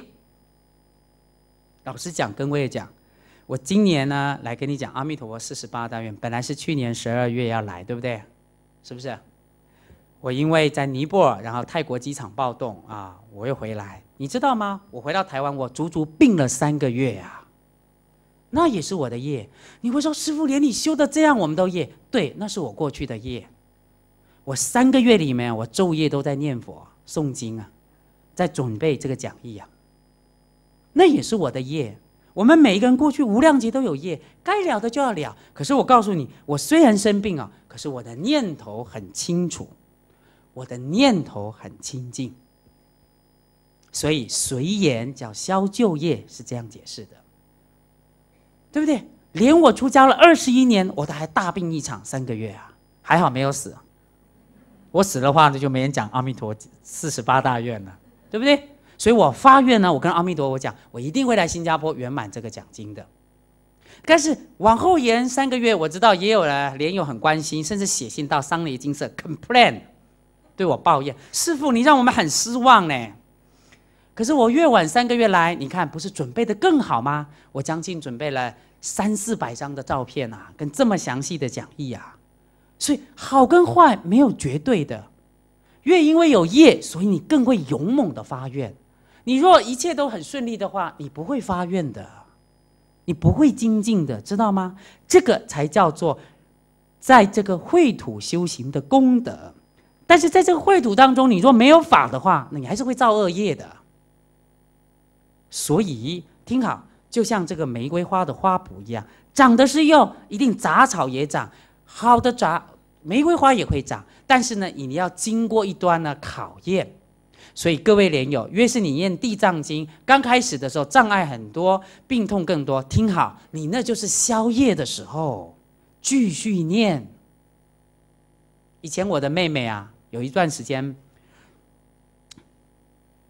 老实讲，跟我也讲。我今年呢来跟你讲《阿弥陀佛四十八大愿》，本来是去年十二月要来，对不对？是不是？我因为在尼泊尔，然后泰国机场暴动啊，我又回来。你知道吗？我回到台湾，我足足病了三个月啊。那也是我的业。你会说，师傅连你修的这样，我们都业？对，那是我过去的业。我三个月里面，我昼夜都在念佛诵经啊，在准备这个讲义啊。那也是我的业。我们每一个人过去无量劫都有业，该了的就要了。可是我告诉你，我虽然生病啊，可是我的念头很清楚，我的念头很清净。所以随缘叫消旧业，是这样解释的，对不对？连我出家了二十一年，我都还大病一场三个月啊，还好没有死。我死的话呢，就没人讲阿弥陀四十八大愿了，对不对？所以我发愿呢，我跟阿弥陀，我讲，我一定会来新加坡圆满这个奖金的。但是往后延三个月，我知道也有人莲友很关心，甚至写信到桑尼金色 complain，对我抱怨：“师傅，你让我们很失望呢。”可是我越晚三个月来，你看不是准备的更好吗？我将近准备了三四百张的照片呐，跟这么详细的讲义啊。所以好跟坏没有绝对的，越因为有业，所以你更会勇猛的发愿。你若一切都很顺利的话，你不会发愿的，你不会精进的，知道吗？这个才叫做在这个秽土修行的功德。但是在这个秽土当中，你若没有法的话，那你还是会造恶业的。所以听好，就像这个玫瑰花的花圃一样，长的是用，一定杂草也长，好的杂玫瑰花也会长，但是呢，你要经过一段的考验。所以各位莲友，越是你念《地藏经》，刚开始的时候障碍很多，病痛更多。听好，你那就是宵夜的时候，继续念。以前我的妹妹啊，有一段时间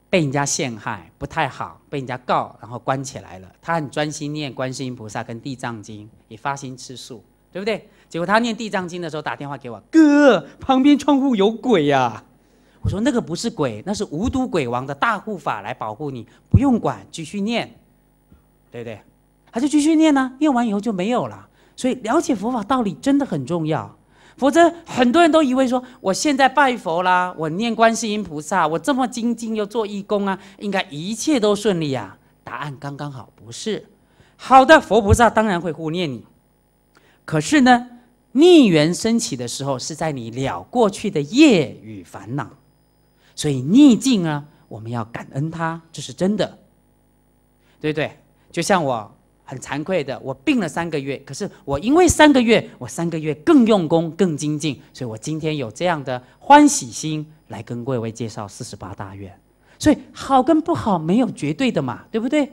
被人家陷害不太好，被人家告，然后关起来了。她很专心念观世音菩萨跟《地藏经》，也发心吃素，对不对？结果她念《地藏经》的时候，打电话给我哥，旁边窗户有鬼呀。我说那个不是鬼，那是无毒鬼王的大护法来保护你，不用管，继续念，对不对？他就继续念呢，念完以后就没有了。所以了解佛法道理真的很重要，否则很多人都以为说，我现在拜佛啦，我念观世音菩萨，我这么精进又做义工啊，应该一切都顺利啊。答案刚刚好，不是好的佛菩萨当然会护念你，可是呢，逆缘升起的时候，是在你了过去的业与烦恼。所以逆境啊，我们要感恩他，这是真的，对不对？就像我很惭愧的，我病了三个月，可是我因为三个月，我三个月更用功、更精进，所以我今天有这样的欢喜心来跟各位介绍四十八大愿。所以好跟不好没有绝对的嘛，对不对？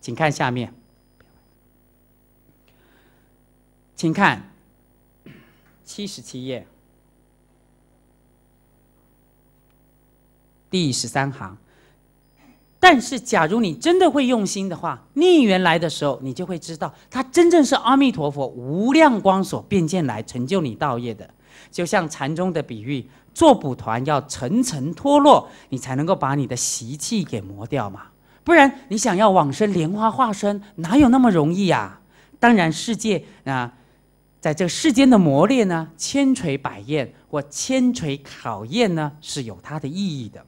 请看下面，请看七十七页。第十三行，但是，假如你真的会用心的话，逆缘来的时候，你就会知道，他真正是阿弥陀佛无量光所变现来成就你道业的。就像禅宗的比喻，做补团要层层脱落，你才能够把你的习气给磨掉嘛。不然，你想要往生莲花化身，哪有那么容易呀？当然，世界啊，在这世间的磨练呢，千锤百炼或千锤考验呢，是有它的意义的。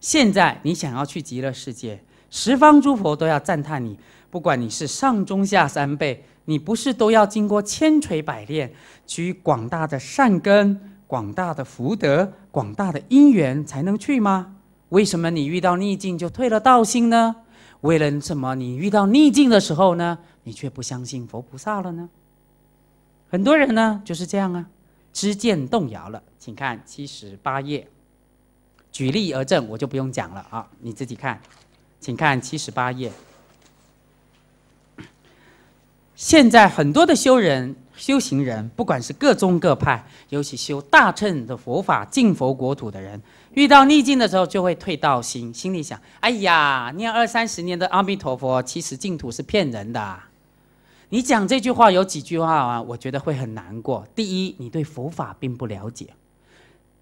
现在你想要去极乐世界，十方诸佛都要赞叹你。不管你是上中下三辈，你不是都要经过千锤百炼，取广大的善根、广大的福德、广大的因缘才能去吗？为什么你遇到逆境就退了道心呢？为了什么？你遇到逆境的时候呢？你却不相信佛菩萨了呢？很多人呢就是这样啊，知见动摇了。请看七十八页。举例而证，我就不用讲了啊，你自己看，请看七十八页。现在很多的修人、修行人，不管是各宗各派，尤其修大乘的佛法、净佛国土的人，遇到逆境的时候就会退道心，心里想：“哎呀，念二三十年的阿弥陀佛，其实净土是骗人的。”你讲这句话有几句话啊？我觉得会很难过。第一，你对佛法并不了解。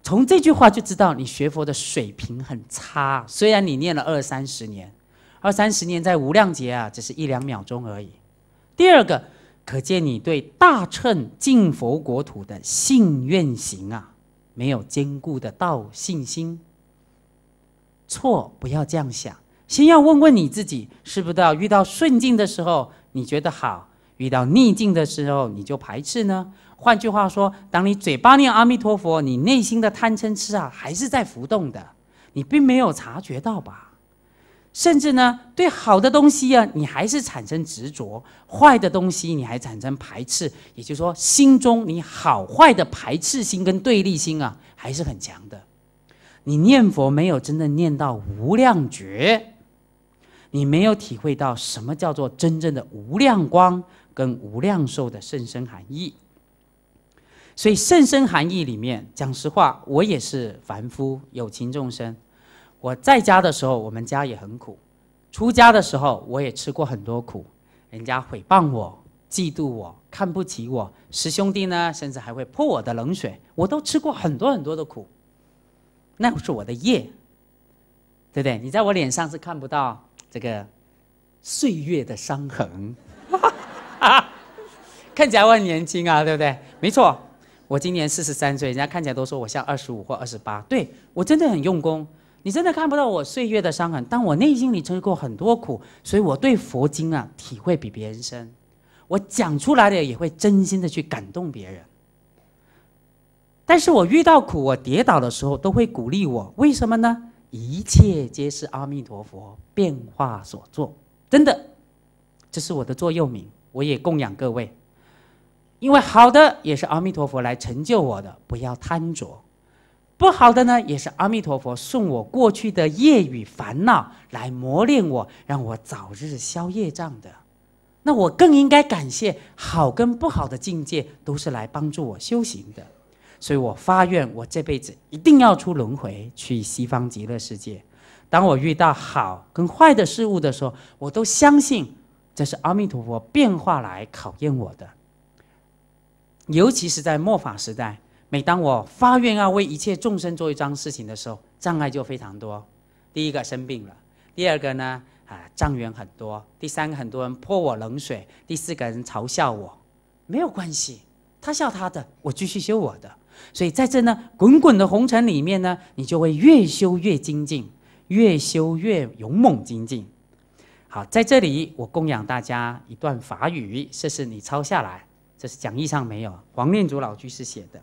从这句话就知道你学佛的水平很差，虽然你念了二三十年，二三十年在无量劫啊，只是一两秒钟而已。第二个，可见你对大乘净佛国土的信愿行啊，没有坚固的道信心。错，不要这样想，先要问问你自己，是不是要遇到顺境的时候，你觉得好？遇到逆境的时候，你就排斥呢？换句话说，当你嘴巴念阿弥陀佛，你内心的贪嗔痴啊，还是在浮动的，你并没有察觉到吧？甚至呢，对好的东西啊，你还是产生执着；坏的东西，你还产生排斥。也就是说，心中你好坏的排斥心跟对立心啊，还是很强的。你念佛没有真正念到无量觉，你没有体会到什么叫做真正的无量光。跟无量寿的甚深含义，所以甚深含义里面，讲实话，我也是凡夫有情众生。我在家的时候，我们家也很苦；出家的时候，我也吃过很多苦。人家诽谤我、嫉妒我、看不起我，师兄弟呢，甚至还会泼我的冷水。我都吃过很多很多的苦，那是我的业，对不对？你在我脸上是看不到这个岁月的伤痕。看起来我很年轻啊，对不对？没错，我今年四十三岁，人家看起来都说我像二十五或二十八。对我真的很用功，你真的看不到我岁月的伤痕，但我内心里吃过很多苦，所以我对佛经啊体会比别人深。我讲出来的也会真心的去感动别人。但是我遇到苦，我跌倒的时候，都会鼓励我。为什么呢？一切皆是阿弥陀佛变化所作，真的，这是我的座右铭。我也供养各位，因为好的也是阿弥陀佛来成就我的，不要贪着；不好的呢，也是阿弥陀佛送我过去的业与烦恼来磨练我，让我早日消业障的。那我更应该感谢好跟不好的境界都是来帮助我修行的，所以我发愿，我这辈子一定要出轮回，去西方极乐世界。当我遇到好跟坏的事物的时候，我都相信。这是阿弥陀佛变化来考验我的，尤其是在末法时代，每当我发愿要为一切众生做一桩事情的时候，障碍就非常多。第一个生病了，第二个呢啊障碍很多，第三个很多人泼我冷水，第四个人嘲笑我，没有关系，他笑他的，我继续修我的。所以在这呢滚滚的红尘里面呢，你就会越修越精进，越修越勇猛精进。啊，在这里我供养大家一段法语，这是你抄下来。这是讲义上没有，黄念祖老居士写的：“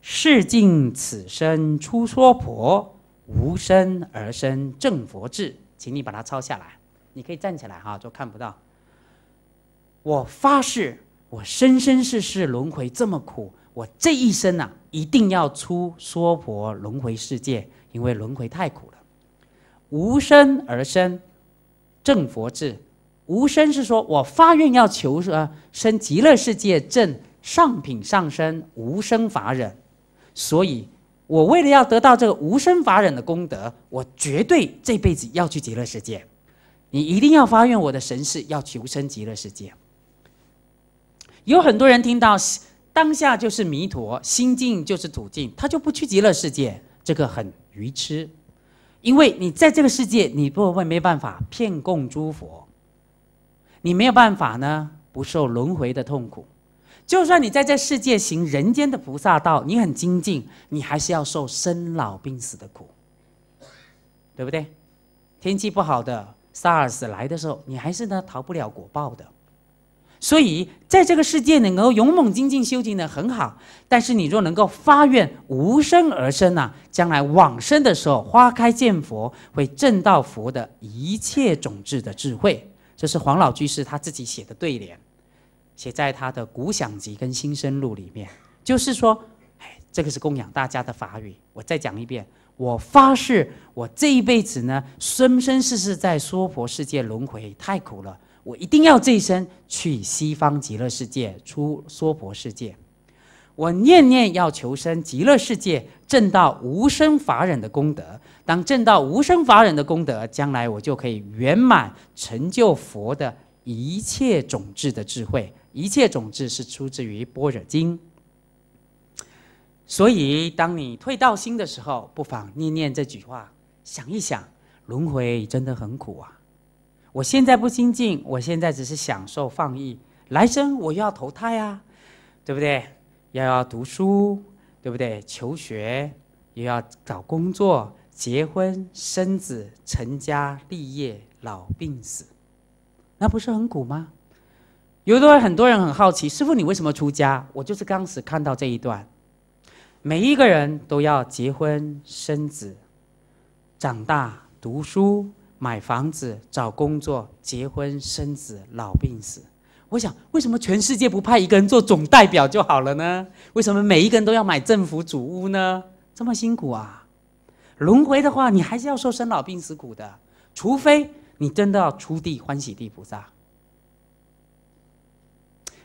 是尽此生出娑婆，无生而生正佛智。”请你把它抄下来。你可以站起来哈，就看不到。我发誓，我生生世世轮回这么苦，我这一生啊，一定要出娑婆轮回世界，因为轮回太苦了。无生而生。正佛志，无生是说，我发愿要求呃生极乐世界正上品上生无生法忍，所以，我为了要得到这个无生法忍的功德，我绝对这辈子要去极乐世界。你一定要发愿，我的神识要求生极乐世界。有很多人听到当下就是弥陀，心境就是土境，他就不去极乐世界，这个很愚痴。因为你在这个世界，你不会没办法骗供诸佛，你没有办法呢不受轮回的痛苦。就算你在这世界行人间的菩萨道，你很精进，你还是要受生老病死的苦，对不对？天气不好的 a 尔斯来的时候，你还是呢逃不了果报的。所以，在这个世界能够勇猛精进修行的很好，但是你若能够发愿无生而生呢，将来往生的时候花开见佛，会证到佛的一切种子的智慧。这是黄老居士他自己写的对联，写在他的《古想集》跟《新生录》里面。就是说，哎，这个是供养大家的法语。我再讲一遍，我发誓，我这一辈子呢，生生世世在娑婆世界轮回，太苦了。我一定要这一生去西方极乐世界，出娑婆世界。我念念要求生极乐世界，证到无生法忍的功德。当证到无生法忍的功德，将来我就可以圆满成就佛的一切种智的智慧。一切种智是出自于般若经。所以，当你退道心的时候，不妨念念这句话，想一想，轮回真的很苦啊。我现在不精进，我现在只是享受放逸。来生我又要投胎啊，对不对？又要读书，对不对？求学，又要找工作、结婚、生子、成家立业、老病死，那不是很苦吗？有的很多人很好奇，师傅你为什么出家？我就是刚死看到这一段，每一个人都要结婚生子，长大读书。买房子、找工作、结婚、生子、老病死，我想，为什么全世界不派一个人做总代表就好了呢？为什么每一个人都要买政府主屋呢？这么辛苦啊！轮回的话，你还是要受生老病死苦的，除非你真的要出地欢喜地菩萨。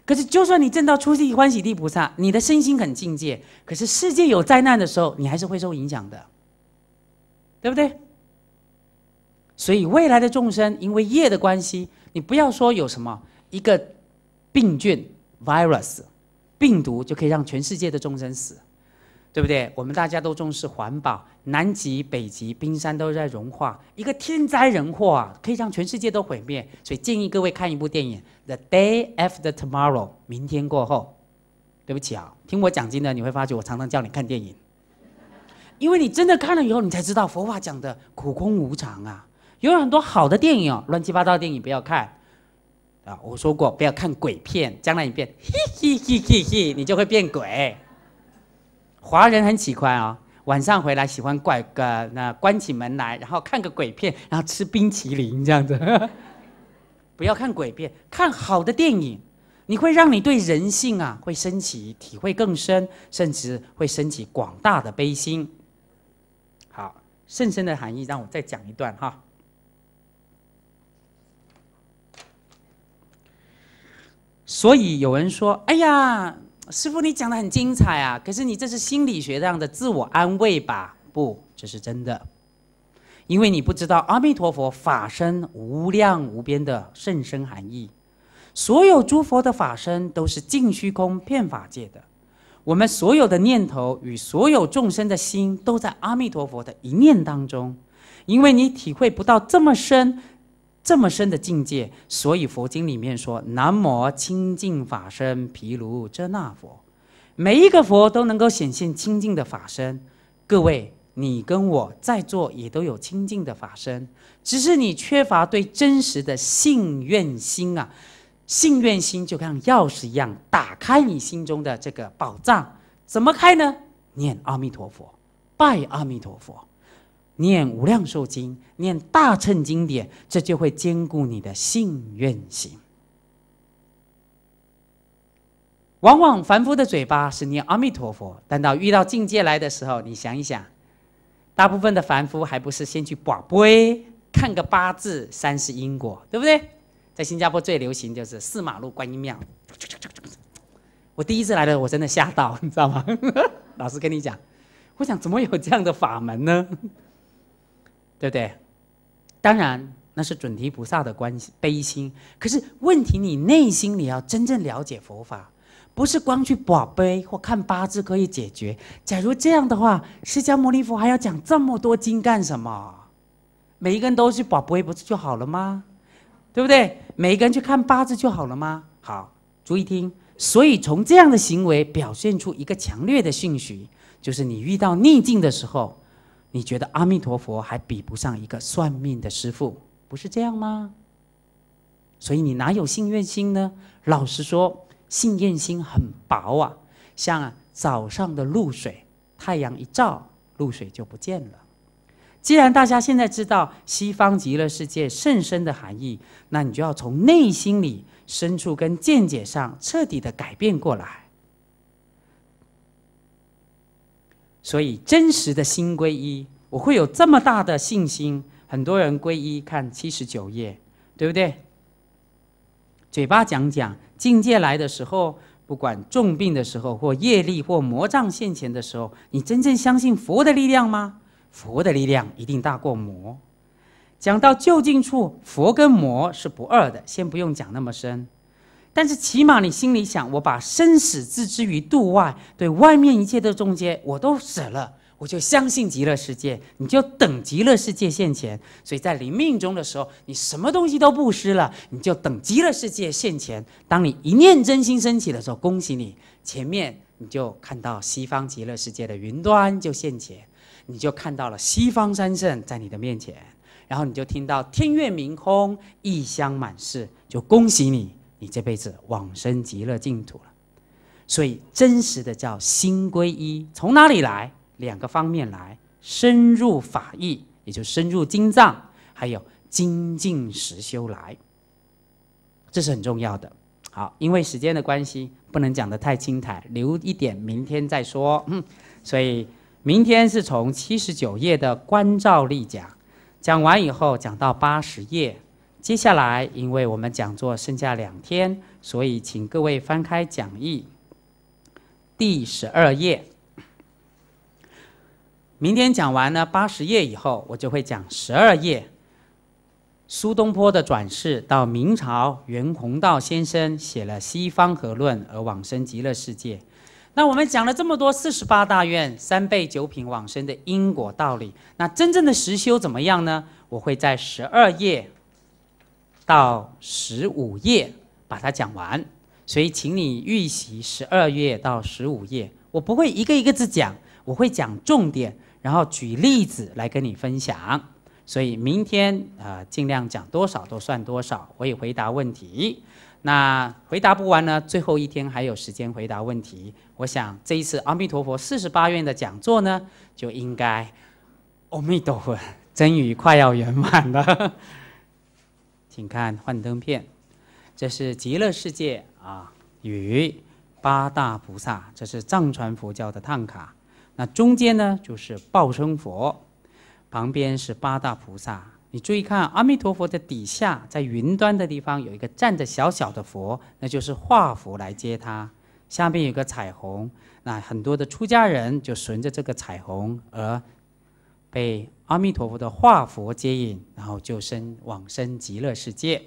可是，就算你证到出地欢喜地菩萨，你的身心很境界，可是世界有灾难的时候，你还是会受影响的，对不对？所以未来的众生，因为业的关系，你不要说有什么一个病菌 virus、病毒就可以让全世界的众生死，对不对？我们大家都重视环保，南极、北极冰山都在融化，一个天灾人祸啊，可以让全世界都毁灭。所以建议各位看一部电影《The Day After Tomorrow》，明天过后。对不起啊，听我讲经的，你会发觉我常常叫你看电影，因为你真的看了以后，你才知道佛法讲的苦空无常啊。有很多好的电影哦，乱七八糟的电影不要看，啊，我说过不要看鬼片，将来你变，嘿嘿嘿嘿嘿，你就会变鬼。华人很喜欢啊，晚上回来喜欢怪个那关起门来，然后看个鬼片，然后吃冰淇淋这样子。不要看鬼片，看好的电影，你会让你对人性啊会升起体会更深，甚至会升起广大的悲心。好，深深的含义让我再讲一段哈。所以有人说：“哎呀，师傅，你讲得很精彩啊！可是你这是心理学上的自我安慰吧？不，这是真的，因为你不知道阿弥陀佛法身无量无边的甚深含义。所有诸佛的法身都是尽虚空遍法界的，我们所有的念头与所有众生的心都在阿弥陀佛的一念当中。因为你体会不到这么深。”这么深的境界，所以佛经里面说：“南无清净法身毗卢遮那佛。”每一个佛都能够显现清净的法身。各位，你跟我在座也都有清净的法身，只是你缺乏对真实的信愿心啊！信愿心就像钥匙一样，打开你心中的这个宝藏。怎么开呢？念阿弥陀佛，拜阿弥陀佛。念《无量寿经》，念《大乘经典》，这就会兼顾你的信愿行。往往凡夫的嘴巴是念阿弥陀佛，但到遇到境界来的时候，你想一想，大部分的凡夫还不是先去把杯看个八字、三世因果，对不对？在新加坡最流行就是四马路观音庙。我第一次来的，我真的吓到，你知道吗？老师跟你讲，我想怎么有这样的法门呢？对不对？当然，那是准提菩萨的关悲心。可是问题，你内心你要真正了解佛法，不是光去保碑或看八字可以解决。假如这样的话，释迦牟尼佛还要讲这么多经干什么？每一个人都去保碑，不是就好了吗？对不对？每一个人去看八字就好了吗？好，注意听。所以从这样的行为表现出一个强烈的讯息，就是你遇到逆境的时候。你觉得阿弥陀佛还比不上一个算命的师傅，不是这样吗？所以你哪有信运心呢？老实说，信运心很薄啊，像早上的露水，太阳一照，露水就不见了。既然大家现在知道西方极乐世界甚深的含义，那你就要从内心里深处跟见解上彻底的改变过来。所以，真实的心皈依，我会有这么大的信心。很多人皈依，看七十九页，对不对？嘴巴讲讲，境界来的时候，不管重病的时候，或业力或魔障现前的时候，你真正相信佛的力量吗？佛的力量一定大过魔。讲到究竟处，佛跟魔是不二的，先不用讲那么深。但是起码你心里想，我把生死置之于度外，对外面一切的终结，我都舍了，我就相信极乐世界，你就等极乐世界现前。所以在临命中的时候，你什么东西都不施了，你就等极乐世界现前。当你一念真心升起的时候，恭喜你，前面你就看到西方极乐世界的云端就现前，你就看到了西方三圣在你的面前，然后你就听到天月明空，异香满室，就恭喜你。你这辈子往生极乐净土了，所以真实的叫心归一，从哪里来？两个方面来：深入法意，也就深入经藏；还有精进实修来，这是很重要的。好，因为时间的关系，不能讲的太精彩，留一点明天再说。嗯，所以明天是从七十九页的观照力讲，讲完以后讲到八十页。接下来，因为我们讲座剩下两天，所以请各位翻开讲义，第十二页。明天讲完呢，八十页以后，我就会讲十二页。苏东坡的转世到明朝，袁宏道先生写了《西方和论》，而往生极乐世界。那我们讲了这么多四十八大愿、三倍九品往生的因果道理，那真正的实修怎么样呢？我会在十二页。到十五页把它讲完，所以请你预习十二页到十五页。我不会一个一个字讲，我会讲重点，然后举例子来跟你分享。所以明天啊，尽量讲多少都算多少，我也回答问题。那回答不完呢，最后一天还有时间回答问题。我想这一次阿弥陀佛四十八愿的讲座呢，就应该，阿弥陀佛，终于快要圆满了。请看幻灯片，这是极乐世界啊，与八大菩萨，这是藏传佛教的唐卡。那中间呢就是报身佛，旁边是八大菩萨。你注意看，阿弥陀佛的底下，在云端的地方有一个站着小小的佛，那就是化佛来接他。下面有个彩虹，那很多的出家人就顺着这个彩虹而被。阿弥陀佛的化佛接引，然后就生往生极乐世界。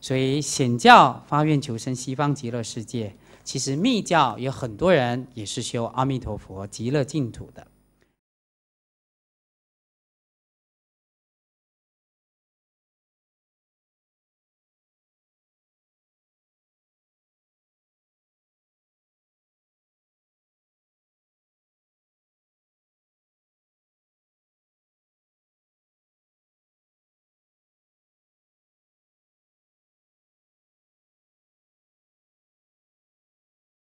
所以显教发愿求生西方极乐世界，其实密教有很多人也是修阿弥陀佛极乐净土的。